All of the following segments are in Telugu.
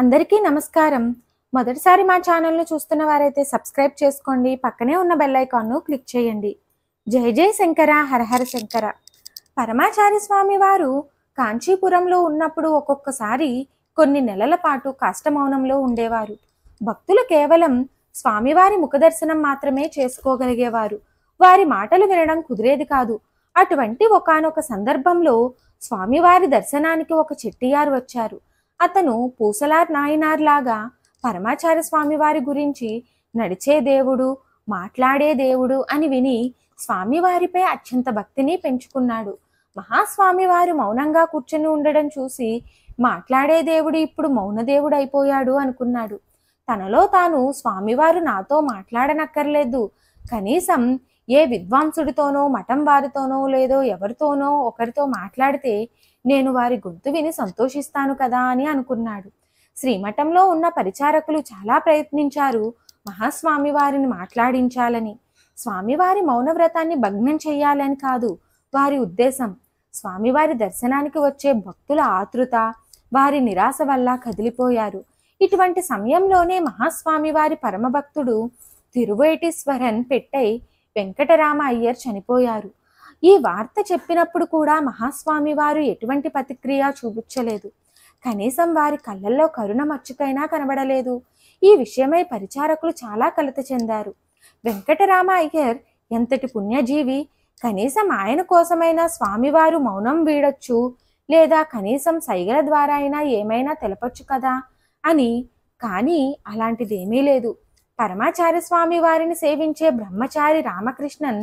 అందరికీ నమస్కారం మొదటిసారి మా ఛానల్ను చూస్తున్న వారైతే సబ్స్క్రైబ్ చేసుకోండి పక్కనే ఉన్న బెల్లైకాన్ను క్లిక్ చేయండి జై జయ శంకర హరహర శంకర పరమాచారి స్వామి వారు కాంచీపురంలో ఉన్నప్పుడు ఒక్కొక్కసారి కొన్ని నెలల పాటు కాష్టమౌనంలో ఉండేవారు భక్తులు కేవలం స్వామివారి ముఖదర్శనం మాత్రమే చేసుకోగలిగేవారు వారి మాటలు వినడం కుదిరేది కాదు అటువంటి ఒకనొక సందర్భంలో స్వామివారి దర్శనానికి ఒక చెట్టియారు వచ్చారు అతను పూసలార్ నాయనార్ లాగా పరమాచార్య వారి గురించి నడిచే దేవుడు మాట్లాడే దేవుడు అని విని స్వామివారిపై అత్యంత భక్తిని పెంచుకున్నాడు మహాస్వామివారు మౌనంగా కూర్చొని ఉండడం చూసి మాట్లాడే దేవుడు ఇప్పుడు మౌన దేవుడు అయిపోయాడు అనుకున్నాడు తనలో తాను స్వామివారు నాతో మాట్లాడనక్కర్లేదు కనీసం ఏ విద్వాంసుడితోనో మఠం వారితోనో లేదో ఎవరితోనో ఒకరితో మాట్లాడితే నేను వారి గొంతు విని సంతోషిస్తాను కదా అని అనుకున్నాడు శ్రీమఠంలో ఉన్న పరిచారకులు చాలా ప్రయత్నించారు మహాస్వామి వారిని మాట్లాడించాలని స్వామివారి మౌనవ్రతాన్ని భగ్నం చేయాలని కాదు వారి ఉద్దేశం స్వామివారి దర్శనానికి వచ్చే భక్తుల ఆతృత వారి నిరాశ వల్ల కదిలిపోయారు ఇటువంటి సమయంలోనే మహాస్వామి వారి పరమభక్తుడు తిరువేటీశ్వరన్ పెట్టై వెంకటరామ అయ్యర్ చనిపోయారు ఈ వార్త చెప్పినప్పుడు కూడా మహాస్వామి వారు ఎటువంటి ప్రతిక్రియ చూపించలేదు కనీసం వారి కళ్ళల్లో కరుణ మచ్చుకైనా కనబడలేదు ఈ విషయమై పరిచారకులు చాలా కలత చెందారు వెంకటరామ అయ్యర్ ఎంతటి పుణ్యజీవి కనీసం ఆయన కోసమైనా స్వామివారు మౌనం వీడొచ్చు లేదా కనీసం సైగల ద్వారా అయినా ఏమైనా తెలపచ్చు కదా అని కానీ అలాంటిదేమీ లేదు పరమాచార్య స్వామి వారిని సేవించే బ్రహ్మచారి రామకృష్ణన్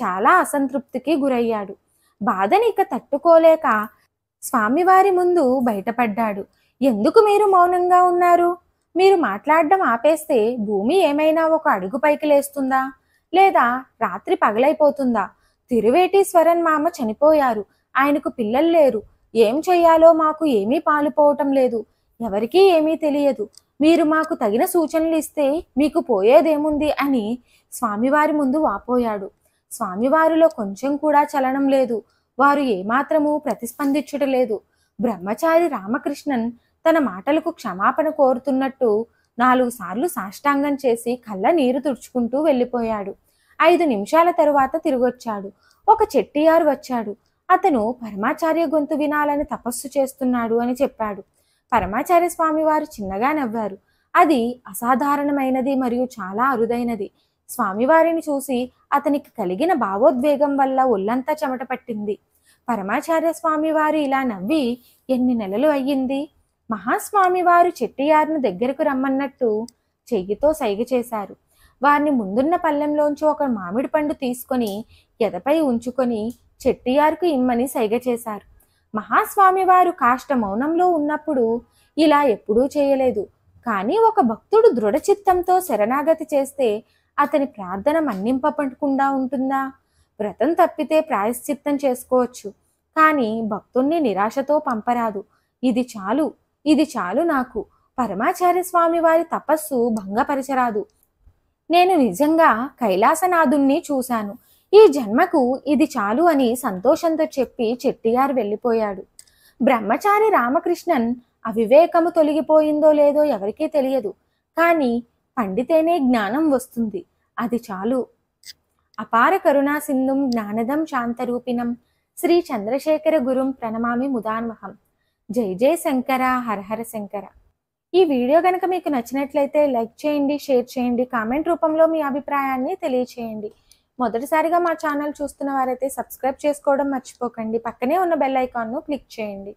చాలా అసంతృప్తికి గురయ్యాడు బాధని ఇక తట్టుకోలేక స్వామివారి ముందు బయటపడ్డాడు ఎందుకు మీరు మౌనంగా ఉన్నారు మీరు మాట్లాడడం ఆపేస్తే భూమి ఏమైనా ఒక అడుగు పైకి లేస్తుందా లేదా రాత్రి పగలైపోతుందా తిరువేటి స్వరన్ మామ చనిపోయారు ఆయనకు పిల్లలు లేరు ఏం చెయ్యాలో మాకు ఏమీ పాలుపోవటం లేదు ఎవరికీ ఏమీ తెలియదు మీరు మాకు తగిన సూచనలు ఇస్తే మీకు పోయేదేముంది అని స్వామివారి ముందు వాపోయాడు స్వామివారిలో కొంచెం కూడా చలనం లేదు వారు ఏమాత్రము ప్రతిస్పందించుట లేదు బ్రహ్మచారి రామకృష్ణన్ తన మాటలకు క్షమాపణ కోరుతున్నట్టు నాలుగు సార్లు సాష్టాంగం చేసి కళ్ళ నీరు తుడుచుకుంటూ వెళ్ళిపోయాడు ఐదు నిమిషాల తరువాత తిరిగొచ్చాడు ఒక చెట్టియారు వచ్చాడు అతను పరమాచార్య గొంతు వినాలని తపస్సు చేస్తున్నాడు అని చెప్పాడు పరమాచార్య స్వామి వారు చిన్నగా నవ్వారు అది అసాధారణమైనది మరియు చాలా అరుదైనది స్వామివారిని చూసి అతనికి కలిగిన భావోద్వేగం వల్ల ఒళ్ళంతా చెమట పట్టింది పరమాచార్య స్వామివారు ఇలా నవ్వి ఎన్ని నెలలు అయ్యింది మహాస్వామివారు చెట్టియారిని దగ్గరకు రమ్మన్నట్టు చెయ్యితో సైగ చేశారు వారిని ముందున్న పల్లెంలోంచి ఒక మామిడి పండు తీసుకొని ఎదపై ఉంచుకొని చెట్టియారుకు ఇమ్మని సైగ చేశారు మహాస్వామివారు కాష్ట మౌనంలో ఉన్నప్పుడు ఇలా ఎప్పుడూ చేయలేదు కానీ ఒక భక్తుడు దృఢచిత్తంతో శరణాగతి చేస్తే అతని ప్రార్థన మన్నింపకుండా ఉంటుందా వ్రతం తప్పితే ప్రాయశ్చిత్తం చేసుకోవచ్చు కానీ భక్తుణ్ణి నిరాశతో పంపరాదు ఇది చాలు ఇది చాలు నాకు పరమాచార్య స్వామి వారి తపస్సు భంగపరచరాదు నేను నిజంగా కైలాసనాథుణ్ణి చూశాను ఈ జన్మకు ఇది చాలు అని సంతోషంతో చెప్పి చెట్టియార్ వెళ్ళిపోయాడు బ్రహ్మచారి రామకృష్ణన్ అవివేకము తొలగిపోయిందో లేదో ఎవరికీ తెలియదు కానీ పండితేనే జ్ఞానం వస్తుంది అది చాలు అపార కరుణా సింధుం జ్ఞానదం శాంతరూపిణం శ్రీ చంద్రశేఖర గురుం ప్రణమామి ముదాన్వహం జై జయ శంకర హరహర శంకర ఈ వీడియో కనుక మీకు నచ్చినట్లయితే లైక్ చేయండి షేర్ చేయండి కామెంట్ రూపంలో మీ అభిప్రాయాన్ని తెలియచేయండి మొదటిసారిగా మా ఛానల్ చూస్తున్న వారైతే సబ్స్క్రైబ్ చేసుకోవడం మర్చిపోకండి పక్కనే ఉన్న బెల్ ఐకాన్ను క్లిక్ చేయండి